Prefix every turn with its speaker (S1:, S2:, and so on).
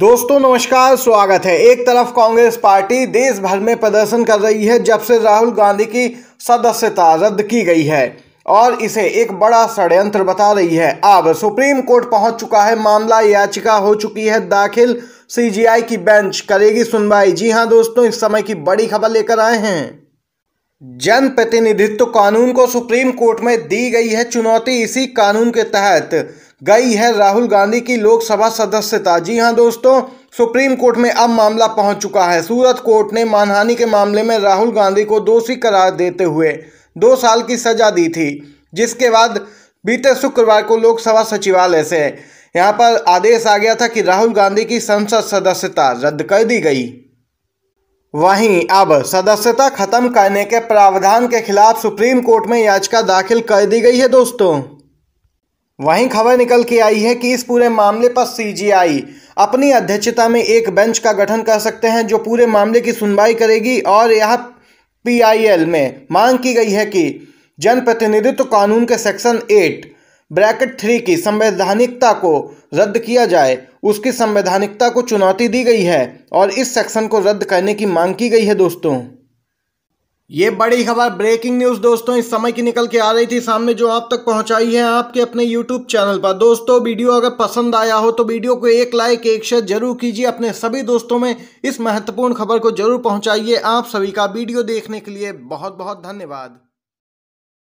S1: दोस्तों नमस्कार स्वागत है एक तरफ कांग्रेस पार्टी देश भर में प्रदर्शन कर रही है जब से राहुल गांधी की सदस्यता रद्द की गई है और इसे एक बड़ा षड्यंत्र बता रही है अब सुप्रीम कोर्ट पहुंच चुका है मामला याचिका हो चुकी है दाखिल सीजीआई की बेंच करेगी सुनवाई जी हां दोस्तों इस समय की बड़ी खबर लेकर आए हैं जन प्रतिनिधित्व कानून को सुप्रीम कोर्ट में दी गई है चुनौती इसी कानून के तहत गई है राहुल गांधी की लोकसभा सदस्यता जी हाँ दोस्तों सुप्रीम कोर्ट में अब मामला पहुंच चुका है सूरत कोर्ट ने मानहानि के मामले में राहुल गांधी को दोषी करार देते हुए दो साल की सजा दी थी जिसके बाद बीते शुक्रवार को लोकसभा सचिवालय से यहां पर आदेश आ गया था कि राहुल गांधी की संसद सदस्यता रद्द कर दी गई वहीं अब सदस्यता खत्म करने के प्रावधान के खिलाफ सुप्रीम कोर्ट में याचिका दाखिल कर दी गई है दोस्तों वहीं खबर निकल के आई है कि इस पूरे मामले पर सीजीआई अपनी अध्यक्षता में एक बेंच का गठन कर सकते हैं जो पूरे मामले की सुनवाई करेगी और यह पीआईएल में मांग की गई है कि जनप्रतिनिधित्व कानून के सेक्शन एट ब्रैकेट थ्री की संवैधानिकता को रद्द किया जाए उसकी संवैधानिकता को चुनौती दी गई है और इस सेक्शन को रद्द करने की मांग की गई है दोस्तों ये बड़ी खबर ब्रेकिंग न्यूज दोस्तों इस समय की निकल के आ रही थी सामने जो आप तक पहुंचाई है आपके अपने YouTube चैनल पर दोस्तों वीडियो अगर पसंद आया हो तो वीडियो को एक लाइक एक शेयर जरूर कीजिए अपने सभी दोस्तों में इस महत्वपूर्ण खबर को जरूर पहुंचाइए आप सभी का वीडियो देखने के लिए बहुत बहुत धन्यवाद